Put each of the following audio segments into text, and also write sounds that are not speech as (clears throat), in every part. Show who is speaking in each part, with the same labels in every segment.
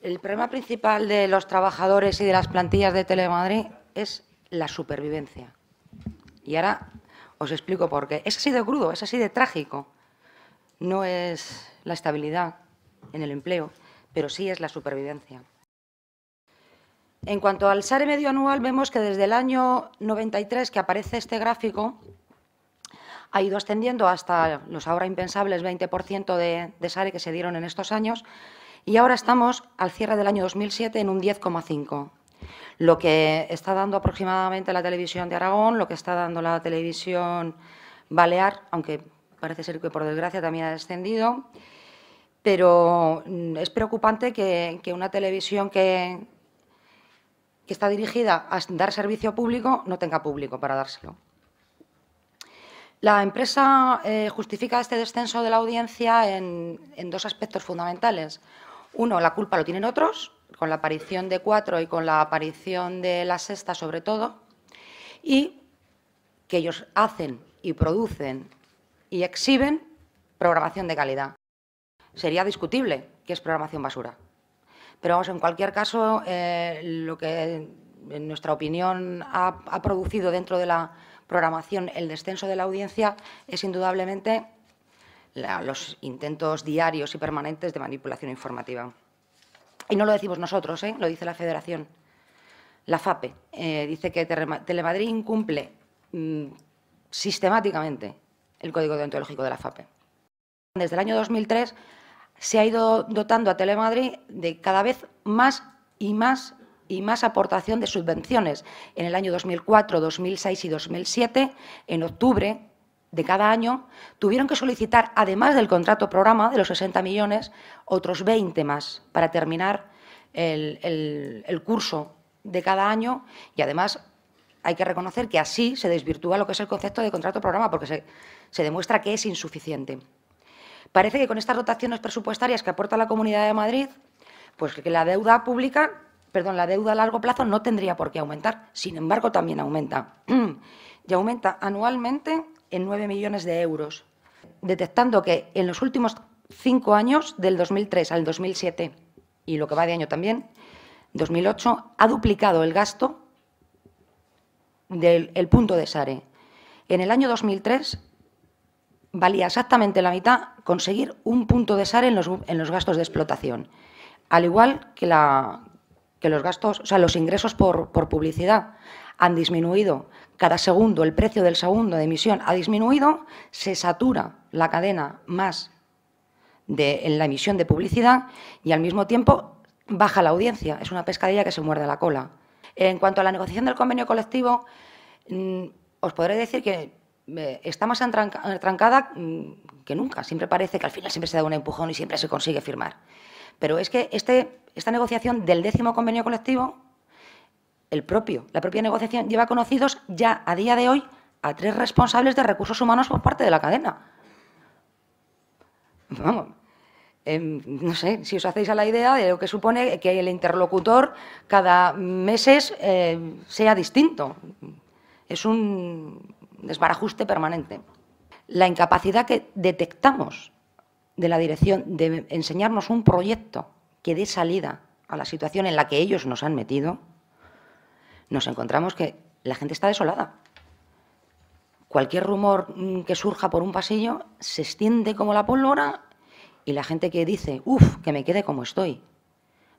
Speaker 1: El problema principal de los trabajadores y de las plantillas de Telemadrid es la supervivencia. Y ahora os explico por qué. Es así de crudo, es así de trágico. No es la estabilidad en el empleo, pero sí es la supervivencia. En cuanto al SARE medio anual, vemos que desde el año 93 que aparece este gráfico, ha ido ascendiendo hasta los ahora impensables 20% de, de SARE que se dieron en estos años y ahora estamos al cierre del año 2007 en un 10,5. Lo que está dando aproximadamente la televisión de Aragón, lo que está dando la televisión Balear, aunque parece ser que por desgracia también ha descendido. Pero mm, es preocupante que, una televisión que, está dirigida a dar servicio público no tenga público para dárselo. La empresa eh, justifica este descenso de la audiencia en, dos aspectos fundamentales. Uno, la culpa lo tienen otros, con la aparición de cuatro y con la aparición de la sexta sobre todo, y que ellos hacen y producen y exhiben programación de calidad. Sería discutible que es programación basura. Pero vamos, en cualquier caso, eh, lo que en nuestra opinión ha producido dentro de la programación el descenso de la audiencia es indudablemente los intentos diarios y permanentes de manipulación informativa. Y no lo decimos nosotros, ¿eh? lo dice la Federación. La FAPE eh, dice que Telemadrid incumple mm, sistemáticamente el código deontológico de la FAPE. Desde el año 2003 se ha ido dotando a Telemadrid de cada vez más y más y más aportación de subvenciones. En el año 2004, 2006 y 2007, en octubre de cada año, tuvieron que solicitar, además del contrato programa de los 60 millones, otros 20 más para terminar el, curso de cada año y además hay que reconocer que así se desvirtúa lo que es el concepto de contrato programa porque se, se demuestra que es insuficiente. Parece que con estas rotaciones presupuestarias que aporta la Comunidad de Madrid, pues que la deuda pública, perdón, la deuda a largo plazo no tendría por qué aumentar, sin embargo también aumenta. (clears throat) y aumenta anualmente en 9 millones de euros, detectando que en los últimos cinco años, del 2003 al 2007, y lo que va de año también, 2008, ha duplicado el gasto del punto de Sare. En el año 2003 valía exactamente la mitad conseguir un punto de sare en los, gastos de explotación, al igual que, la, que los gastos, o sea, los ingresos por, por publicidad han disminuido. Cada segundo, el precio del segundo de emisión ha disminuido, se satura la cadena más de, en la emisión de publicidad y al mismo tiempo baja la audiencia. Es una pescadilla que se muerde la cola. En cuanto a la negociación del convenio colectivo, mm, os podré decir que eh, está más trancada mm, que nunca. Siempre parece que al final siempre se da un empujón y siempre se consigue firmar. Pero es que este, esta negociación del décimo convenio colectivo el propio, la propia negociación lleva conocidos ya a día de hoy a tres responsables de recursos humanos por parte de la cadena. Vamos, em, no sé, si os hacéis a la idea de lo que supone que el interlocutor cada meses eh, sea distinto. Es un desbarajuste permanente. La incapacidad que detectamos de la dirección de enseñarnos un proyecto que dé salida a la situación en la que ellos nos han metido, nos encontramos que la gente está desolada. Cualquier rumor mm, que surja por un pasillo se extiende como la pólvora y la gente que dice, uff, que me quede como estoy.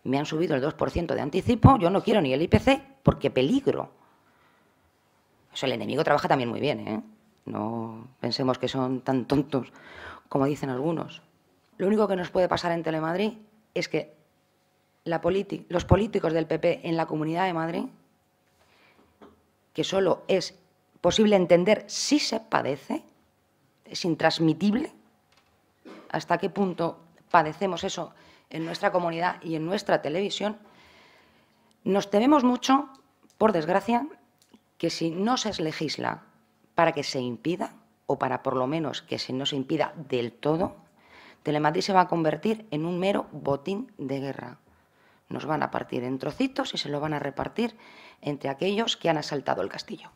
Speaker 1: Me han subido el 2% de anticipo, yo no quiero ni el IPC porque peligro. el enemigo trabaja también muy bien, ¿eh? No pensemos que son tan tontos como dicen algunos. Lo único que nos puede pasar en Telemadrid es que la los políticos del PP en la Comunidad de Madrid que solo es posible entender si se padece, es intransmitible, hasta qué punto padecemos eso en nuestra comunidad y en nuestra televisión, nos tememos mucho, por desgracia, que si no se legisla para que se impida, o para por lo menos que si no se impida del todo, Telemadrid se va a convertir en un mero botín de guerra. Nos van a partir en trocitos y se lo van a repartir entre aquellos que han asaltado el castillo.